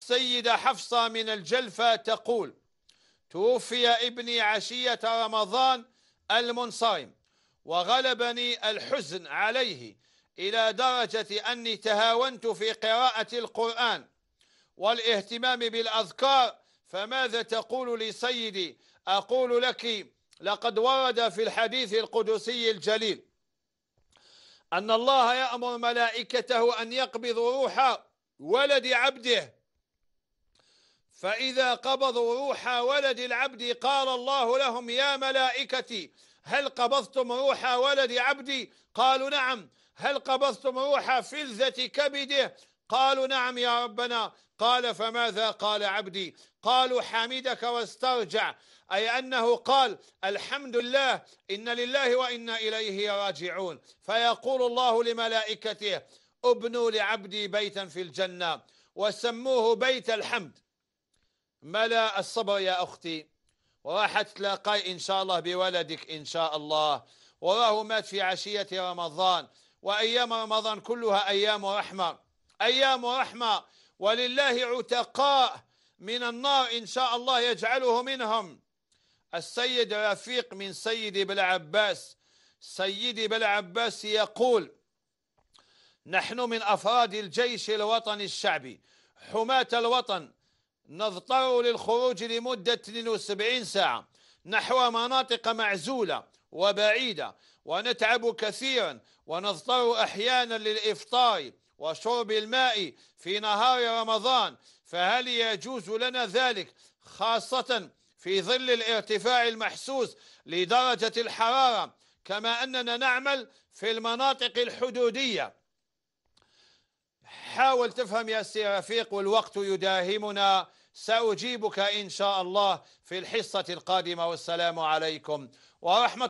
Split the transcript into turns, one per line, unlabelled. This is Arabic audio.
سيدة حفصة من الجلفة تقول توفي ابني عشية رمضان المنصرم وغلبني الحزن عليه إلى درجة أني تهاونت في قراءة القرآن والاهتمام بالأذكار فماذا تقول لي سيدي أقول لك لقد ورد في الحديث القدسي الجليل أن الله يأمر ملائكته أن يقبض روح ولد عبده فإذا قبضوا روح ولد العبد قال الله لهم يا ملائكتي هل قبضتم روح ولد عبدي قالوا نعم هل قبضتم روح فلذة كبده قالوا نعم يا ربنا قال فماذا قال عبدي قالوا حمدك واسترجع أي أنه قال الحمد لله إن لله وإنا إليه راجعون فيقول الله لملائكته ابنوا لعبدي بيتا في الجنة وسموه بيت الحمد ملا الصبر يا أختي وراح تلاقي إن شاء الله بولدك إن شاء الله وراه مات في عشية رمضان وأيام رمضان كلها أيام رحمة أيام رحمة ولله عتقاء من النار إن شاء الله يجعله منهم السيد رفيق من سيدي بالعباس سيدي بالعباس يقول نحن من أفراد الجيش الوطني الشعبي حماة الوطن نضطر للخروج لمدة 72 ساعة نحو مناطق معزولة وبعيدة ونتعب كثيرا ونضطر أحيانا للإفطار وشرب الماء في نهار رمضان فهل يجوز لنا ذلك خاصة في ظل الارتفاع المحسوس لدرجة الحرارة كما أننا نعمل في المناطق الحدودية حاول تفهم يا سي رفيق والوقت يداهمنا سأجيبك إن شاء الله في الحصة القادمة والسلام عليكم ورحمة